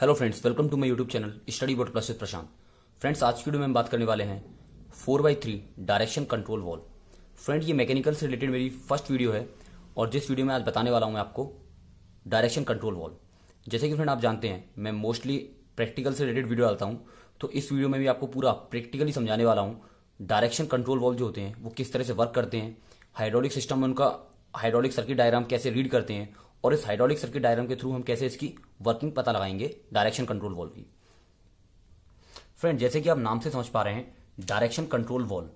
hello friends welcome to my YouTube channel study board plus Prashant friends आज की video में हम बात करने वाले हैं four by three direction control valve friend ये मैकेनिकल से रिलेटेड मेरी फर्स्ट वीडियो है और जिस वीडियो में आज बताने वाला हूँ मैं आपको डायरेक्शन कंट्रोल वॉल जैसे कि फ्रेंड आप जानते हैं मैं मोस्टली प्रैक्टिकल से रिलेटेड वीडियो डालता हूँ तो इस वीडियो में भी आपको पूरा प्रैक्टिकली समझाने वाला हूँ डायरेक्शन कंट्रोल वॉल जो होते हैं वो किस तरह से वर्क करते हैं हाइड्रोलिक सिस्टम में उनका हाइड्रोलिक सर्किट डायग्राम कैसे रीड करते हैं और इस हाइड्रोलिक सर्किट डायग्राम के थ्रू हम कैसे इसकी वर्किंग पता लगाएंगे डायरेक्शन कंट्रोल वॉल्व की फ्रेंड जैसे कि आप नाम से समझ पा रहे हैं डायरेक्शन कंट्रोल वॉल्व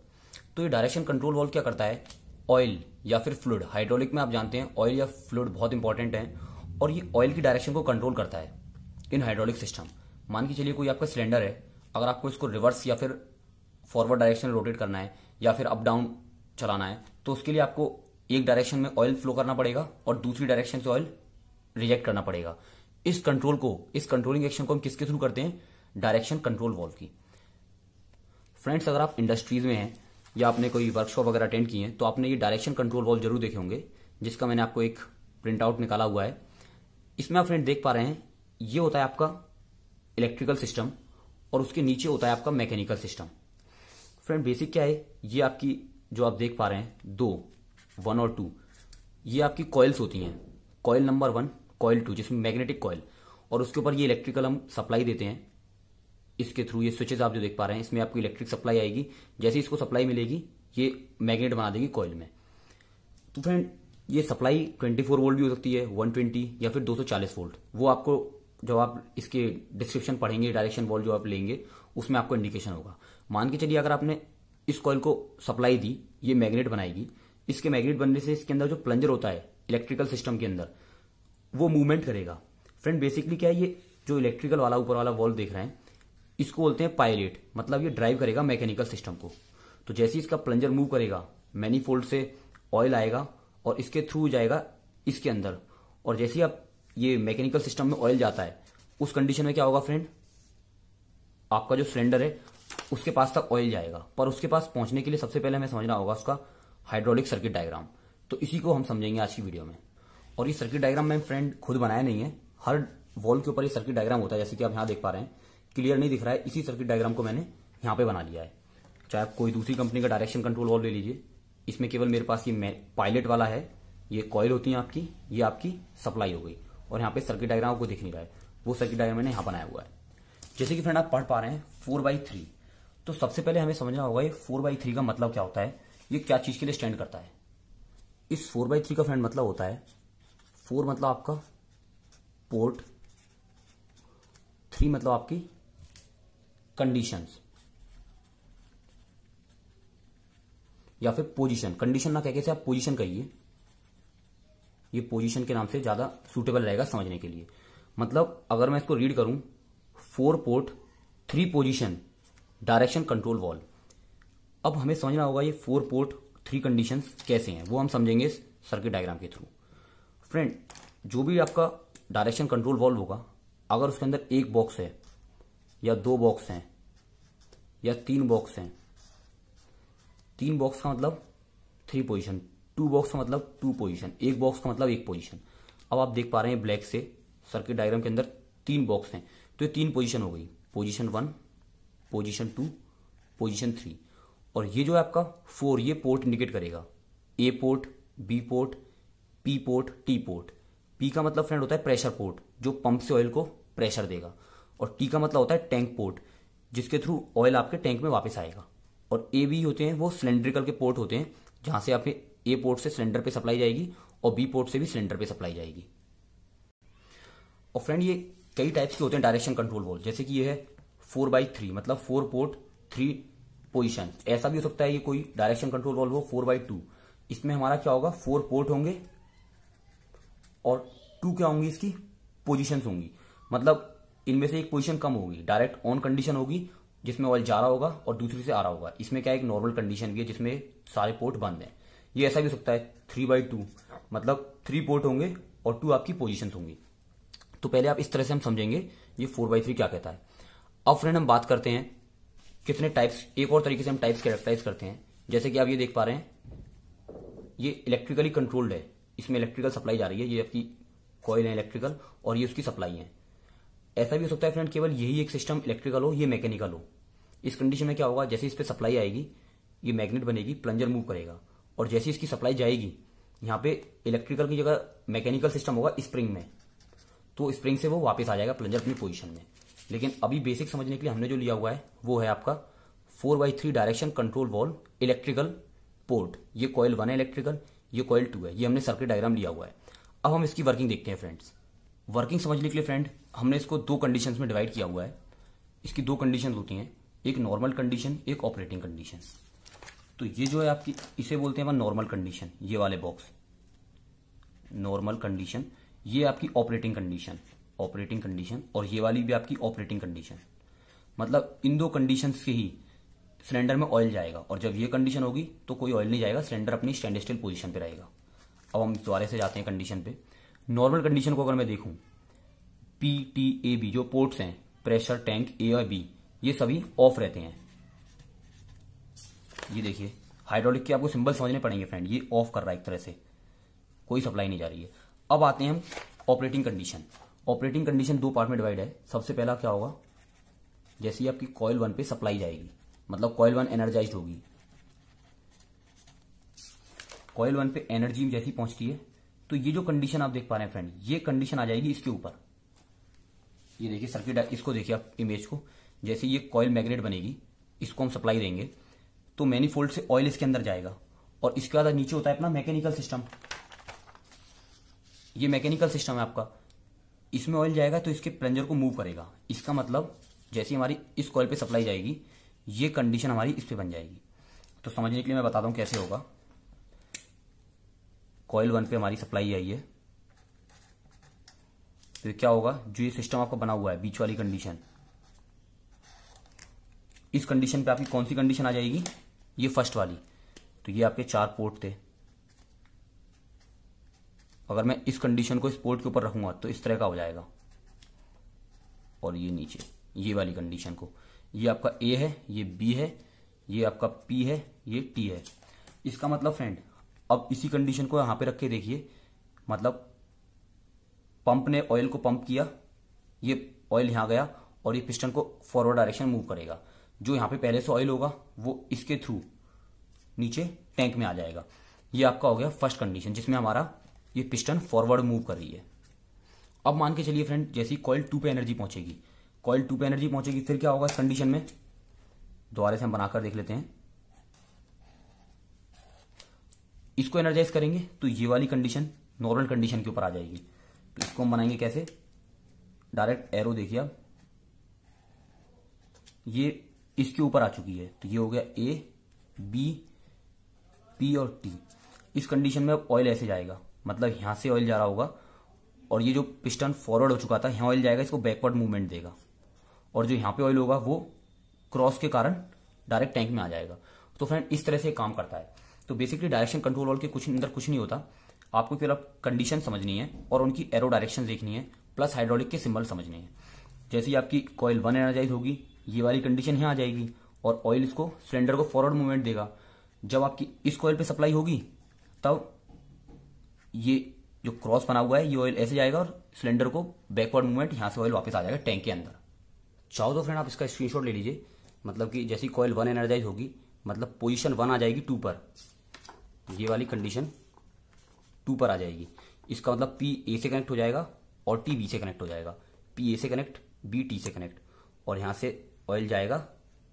तो ये डायरेक्शन कंट्रोल वॉल्व क्या करता है ऑयल या फिर फ्लूड हाइड्रोलिक में आप जानते हैं ऑयल या फ्लूड बहुत इंपॉर्टेंट है और ये ऑयल की डायरेक्शन को कंट्रोल करता है इन हाइड्रोलिक सिस्टम मान के चलिए कोई आपका सिलेंडर है अगर आपको इसको रिवर्स या फिर फॉरवर्ड डायरेक्शन रोटेट करना है या फिर अप डाउन चलाना है तो उसके लिए आपको एक डायरेक्शन में ऑयल फ्लो करना पड़ेगा और दूसरी डायरेक्शन से ऑयल रिजेक्ट करना पड़ेगा इस कंट्रोल को इस कंट्रोलिंग एक्शन को हम किसके थ्रू करते हैं डायरेक्शन कंट्रोल वॉल्व की फ्रेंड्स अगर आप इंडस्ट्रीज में हैं या आपने कोई वर्कशॉप वगैरह अटेंड की है तो आपने ये डायरेक्शन कंट्रोल वॉल्व जरूर देखे होंगे जिसका मैंने आपको एक प्रिंट आउट निकाला हुआ है इसमें आप फ्रेंड देख पा रहे हैं ये होता है आपका इलेक्ट्रिकल सिस्टम और उसके नीचे होता है आपका मैकेनिकल सिस्टम फ्रेंड बेसिक क्या है ये आपकी जो आप देख पा रहे हैं दो वन और टू ये आपकी कॉयल्स होती हैं coil number one coil two जिसमें मैग्नेटिक कॉयल और उसके ऊपर ये इलेक्ट्रिकल हम सप्लाई देते हैं इसके थ्रू ये स्विचेस आप जो देख पा रहे हैं इसमें आपको इलेक्ट्रिक सप्लाई आएगी जैसे इसको सप्लाई मिलेगी ये मैग्नेट बना देगी कॉयल में तो फ्रेंड ये सप्लाई 24 वोल्ट भी हो सकती है 120 या फिर 240 वोल्ट वो आपको जब आप इसके डिस्क्रिप्शन पढ़ेंगे डायरेक्शन वॉल जो आप लेंगे उसमें आपको इंडिकेशन होगा मान के चलिए अगर आपने इस कॉयल को सप्लाई दी ये मैग्नेट बनाएगी इसके मैग्नेट बनने से इसके अंदर जो प्लंजर होता है इलेक्ट्रिकल सिस्टम के अंदर वो मूवमेंट करेगा फ्रेंड बेसिकली क्या है ये जो इलेक्ट्रिकल वाला ऊपर वाला वॉल्व देख रहे हैं इसको बोलते हैं पायलट मतलब ये ड्राइव करेगा मैकेनिकल सिस्टम को तो जैसे इसका प्लंजर मूव करेगा मैनीफोल्ड से ऑयल आएगा और इसके थ्रू जाएगा इसके अंदर और जैसे ही आप ये मैकेनिकल सिस्टम में ऑयल जाता है उस कंडीशन में क्या होगा फ्रेंड आपका जो सिलेंडर है उसके पास तक ऑयल जाएगा पर उसके पास पहुंचने के लिए सबसे पहले हमें समझना होगा उसका हाइड्रोलिक सर्किट डायग्राम तो इसी को हम समझेंगे आज की वीडियो में और ये सर्किट डायग्राम मैं फ्रेंड खुद बनाया नहीं है हर वॉल के ऊपर ये सर्किट डायग्राम होता है जैसे कि आप यहां देख पा रहे हैं क्लियर नहीं दिख रहा है इसी सर्किट डायग्राम को मैंने यहां पे बना लिया है चाहे आप कोई दूसरी कंपनी का डायरेक्शन कंट्रोल वॉल ले लीजिए इसमें केवल मेरे पास ये पायलट वाला है ये कॉयल होती है आपकी ये आपकी सप्लाई हो गई और यहाँ पे सर्किट डायग्राम आपको दिख नहीं रहा है वो सर्किट डायग्राम मैंने यहां बनाया हुआ है जैसे कि फ्रेंड आप पढ़ पा रहे हैं फोर बाई थ्री तो सबसे पहले हमें समझना होगा ये फोर बाई थ्री का मतलब क्या होता है ये क्या चीज के लिए स्टैंड करता है इस फोर बाई थ्री का फ्रेंड मतलब होता है फोर मतलब आपका पोर्ट थ्री मतलब आपकी कंडीशंस या फिर पोजीशन कंडीशन ना कह के से आप पोजीशन कहिए ये पोजीशन के नाम से ज्यादा सूटेबल रहेगा समझने के लिए मतलब अगर मैं इसको रीड करूं four port three position direction control valve अब हमें समझना होगा ये फोर पोर्ट थ्री कंडीशन कैसे हैं वो हम समझेंगे इस सर्किट डायग्राम के थ्रू फ्रेंड जो भी आपका डायरेक्शन कंट्रोल वॉल्व होगा अगर उसके अंदर एक बॉक्स है या दो बॉक्स हैं या तीन बॉक्स हैं तीन बॉक्स का मतलब थ्री पोजिशन टू बॉक्स का मतलब टू पोजिशन एक बॉक्स का मतलब एक पोजिशन अब आप देख पा रहे हैं ब्लैक से सर्किट डायग्राम के अंदर तीन बॉक्स हैं तो ये तीन पोजिशन हो गई position one position two position three और ये जो है आपका फोर ये पोर्ट इंडिकेट करेगा A port B port P port T port P का मतलब फ्रेंड होता है प्रेशर पोर्ट जो पंप से ऑयल को प्रेशर देगा और टी का मतलब होता है टैंक पोर्ट जिसके थ्रू ऑयल आपके टैंक में वापस आएगा और ए बी होते हैं वो सिलेंड्रिकल के पोर्ट होते हैं जहां से आपके ए पोर्ट से सिलेंडर पे सप्लाई जाएगी और बी पोर्ट से भी सिलेंडर पे सप्लाई जाएगी और फ्रेंड ये कई टाइप्स के होते हैं डायरेक्शन कंट्रोल वॉल जैसे कि ये है फोर बाई थ्री मतलब फोर पोर्ट थ्री पोजिशन ऐसा भी हो सकता है ये कोई डायरेक्शन कंट्रोल वॉल्व हो फोर बाई टू इसमें हमारा क्या होगा फोर पोर्ट होंगे और टू क्या होंगी इसकी पोजिशन होंगी मतलब इनमें से एक पोजिशन कम होगी डायरेक्ट ऑन कंडीशन होगी जिसमें ऑयल जा रहा होगा और दूसरी से आ रहा होगा इसमें क्या एक नॉर्मल कंडीशन भी है जिसमें सारे पोर्ट बंद हैं ये ऐसा भी हो सकता है थ्री बाई टू मतलब थ्री पोर्ट होंगे और टू आपकी पोजिशन होंगी तो पहले आप इस तरह से हम समझेंगे ये फोर बाई थ्री क्या कहता है अब फ्रेंड हम बात करते हैं कितने टाइप्स एक और तरीके से हम टाइप्स कैरेक्टराइज करते हैं जैसे कि आप ये देख पा रहे हैं ये इलेक्ट्रिकली कंट्रोल्ड है इसमें इलेक्ट्रिकल सप्लाई जा रही है ये आपकी कॉयल है इलेक्ट्रिकल और ये उसकी सप्लाई है ऐसा भी हो सकता है फ्रेंड केवल यही एक सिस्टम इलेक्ट्रिकल हो ये मैकेनिकल हो इस कंडीशन में क्या होगा जैसे इस पर सप्लाई आएगी ये मैग्नेट बनेगी प्लंजर मूव करेगा और जैसे इसकी सप्लाई जाएगी यहां पे इलेक्ट्रिकल की जगह मैकेनिकल सिस्टम होगा स्प्रिंग में तो स्प्रिंग से वो वापस आ जाएगा प्लंजर अपनी पोजिशन में लेकिन अभी बेसिक समझने के लिए हमने जो लिया हुआ है वो है आपका four by three direction control valve electrical port ये कॉयल वन है इलेक्ट्रिकल ये कॉयल टू है ये हमने सर्किट डायग्राम लिया हुआ है अब हम इसकी वर्किंग देखते हैं फ्रेंड्स वर्किंग समझने के लिए फ्रेंड हमने इसको दो कंडीशन में डिवाइड किया हुआ है इसकी दो कंडीशन होती हैं एक नॉर्मल कंडीशन एक ऑपरेटिंग कंडीशन तो ये जो है आपकी इसे बोलते हैं नॉर्मल कंडीशन ये वाले बॉक्स नॉर्मल कंडीशन ये आपकी ऑपरेटिंग कंडीशन ऑपरेटिंग कंडीशन और ये वाली भी आपकी ऑपरेटिंग कंडीशन मतलब इन दो कंडीशन से ही सिलेंडर में ऑयल जाएगा और जब ये कंडीशन होगी तो कोई ऑयल नहीं जाएगा सिलेंडर अपनी स्टैंड स्टिल पोजिशन पर रहेगा अब हम दोबारे से जाते हैं कंडीशन पे नॉर्मल कंडीशन को अगर मैं देखूं पी टी ए बी जो पोर्ट्स हैं प्रेशर टैंक ए और बी ये सभी ऑफ रहते हैं ये देखिए हाइड्रोलिक के आपको सिंबल समझने पड़ेंगे फ्रेंड ये ऑफ कर रहा है एक तरह से कोई सप्लाई नहीं जा रही है अब आते हैं हम ऑपरेटिंग कंडीशन ऑपरेटिंग कंडीशन दो पार्ट में डिवाइड है सबसे पहला क्या होगा जैसे आपकी कॉयल वन पे सप्लाई जाएगी मतलब कॉयल वन एनर्जाइज होगी कॉयल वन पे एनर्जी जैसी पहुंचती है तो ये जो कंडीशन आप देख पा रहे हैं फ्रेंड ये कंडीशन आ जाएगी इसके ऊपर ये देखिए सर्किट इसको देखिए आप इमेज को जैसे ये कॉयल मैग्नेट बनेगी इसको हम सप्लाई देंगे तो मैनीफोल्ड से ऑयल इसके अंदर जाएगा और इसके बाद नीचे होता है अपना मैकेनिकल सिस्टम ये मैकेनिकल सिस्टम है आपका इसमें ऑयल जाएगा तो इसके प्लंजर को मूव करेगा इसका मतलब जैसी हमारी इस कॉयल पे सप्लाई जाएगी ये कंडीशन हमारी इस पे बन जाएगी तो समझने के लिए मैं बताता हूँ कैसे होगा कॉयल वन पे हमारी सप्लाई आई है तो क्या होगा जो ये सिस्टम आपका बना हुआ है बीच वाली कंडीशन इस कंडीशन पे आपकी कौन सी कंडीशन आ जाएगी ये फर्स्ट वाली तो ये आपके चार पोर्ट थे अगर मैं इस कंडीशन को इस पोर्ट के ऊपर रखूंगा तो इस तरह का हो जाएगा और ये नीचे ये वाली कंडीशन को ये आपका ए है ये बी है ये आपका पी है ये टी है इसका मतलब फ्रेंड अब इसी कंडीशन को यहां पे रख के देखिए मतलब पंप ने ऑयल को पंप किया ये ऑयल यहां गया और ये पिस्टन को फॉरवर्ड डायरेक्शन मूव करेगा जो यहां पे पहले से ऑयल होगा वो इसके थ्रू नीचे टैंक में आ जाएगा ये आपका हो गया फर्स्ट कंडीशन जिसमें हमारा ये पिस्टन फॉरवर्ड मूव कर रही है अब मान के चलिए फ्रेंड जैसी कॉइल टू पे एनर्जी पहुंचेगी कॉइल टू पे एनर्जी पहुंचेगी फिर क्या होगा इस कंडीशन में दोबारा से हम बनाकर देख लेते हैं इसको एनर्जाइज करेंगे तो ये वाली कंडीशन नॉर्मल कंडीशन के ऊपर आ जाएगी तो इसको हम बनाएंगे कैसे डायरेक्ट एरो देखिए अब ये इसके ऊपर आ चुकी है तो ये हो गया ए बी पी और टी इस कंडीशन में अब ऑयल ऐसे जाएगा मतलब यहाँ से ऑयल जा रहा होगा और ये जो पिस्टन फॉरवर्ड हो चुका था यहाँ ऑयल जाएगा इसको बैकवर्ड मूवमेंट देगा और जो यहाँ पे ऑयल होगा वो क्रॉस के कारण डायरेक्ट टैंक में आ जाएगा तो फ्रेंड इस तरह से काम करता है तो बेसिकली डायरेक्शन कंट्रोल ऑल के कुछ अंदर कुछ नहीं होता आपको केवल कंडीशन समझनी है और उनकी एरो डायरेक्शन देखनी है प्लस हाइड्रोलिक के सिंबल समझने हैं जैसे ही आपकी कॉयल वन एनर्जाइज होगी ये वाली कंडीशन यहाँ आ जाएगी और ऑयल इसको सिलेंडर को फॉरवर्ड मूवमेंट देगा जब आपकी इस कॉयल पे सप्लाई होगी तब ये जो क्रॉस बना हुआ है ये ऑयल ऐसे जाएगा और सिलेंडर को बैकवर्ड मूवमेंट यहां से ऑयल वापस आ जाएगा टैंक के अंदर चाहो तो फ्रेंड आप इसका स्क्रीनशॉट ले लीजिए मतलब कि जैसी कॉयल वन एनर्जाइज होगी मतलब पोजीशन वन आ जाएगी टू पर ये वाली कंडीशन टू पर आ जाएगी इसका मतलब पी ए से कनेक्ट हो जाएगा और टी बी से कनेक्ट हो जाएगा पी ए से कनेक्ट बी टी से कनेक्ट और यहां से ऑयल जाएगा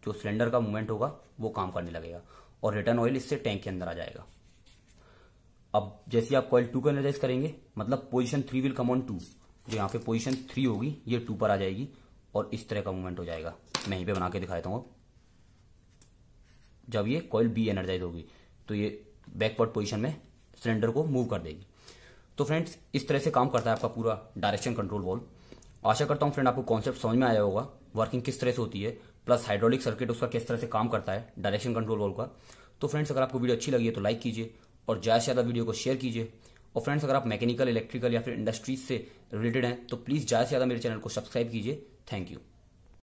जो सिलेंडर का मूवमेंट होगा वो काम करने लगेगा और रिटर्न ऑयल इससे टैंक के अंदर आ जाएगा अब जैसे आप कॉइल टू को एनर्जाइज करेंगे मतलब position three will come on to जो यहाँ पे पोजिशन थ्री होगी ये टू पर आ जाएगी और इस तरह का मूवमेंट हो जाएगा मैं यहीं पे बना के दिखा देता हूँ जब ये कॉइल बी एनर्जाइज होगी तो ये बैकवर्ड पोजिशन में सिलेंडर को मूव कर देगी तो फ्रेंड्स इस तरह से काम करता है आपका पूरा डायरेक्शन कंट्रोल वॉल आशा करता हूँ फ्रेंड आपको कॉन्सेप्ट समझ में आया होगा वर्किंग किस तरह से होती है प्लस हाइड्रोलिक सर्किट उसका किस तरह से काम करता है डायरेक्शन कंट्रोल वॉल का तो फ्रेंड्स अगर आपको वीडियो अच्छी लगी है तो लाइक कीजिए और ज़्यादा से ज़्यादा वीडियो को शेयर कीजिए और फ्रेंड्स अगर आप मैकेनिकल इलेक्ट्रिकल या फिर इंडस्ट्रीज से रिलेटेड हैं तो प्लीज़ ज़्यादा से ज़्यादा मेरे चैनल को सब्सक्राइब कीजिए थैंक यू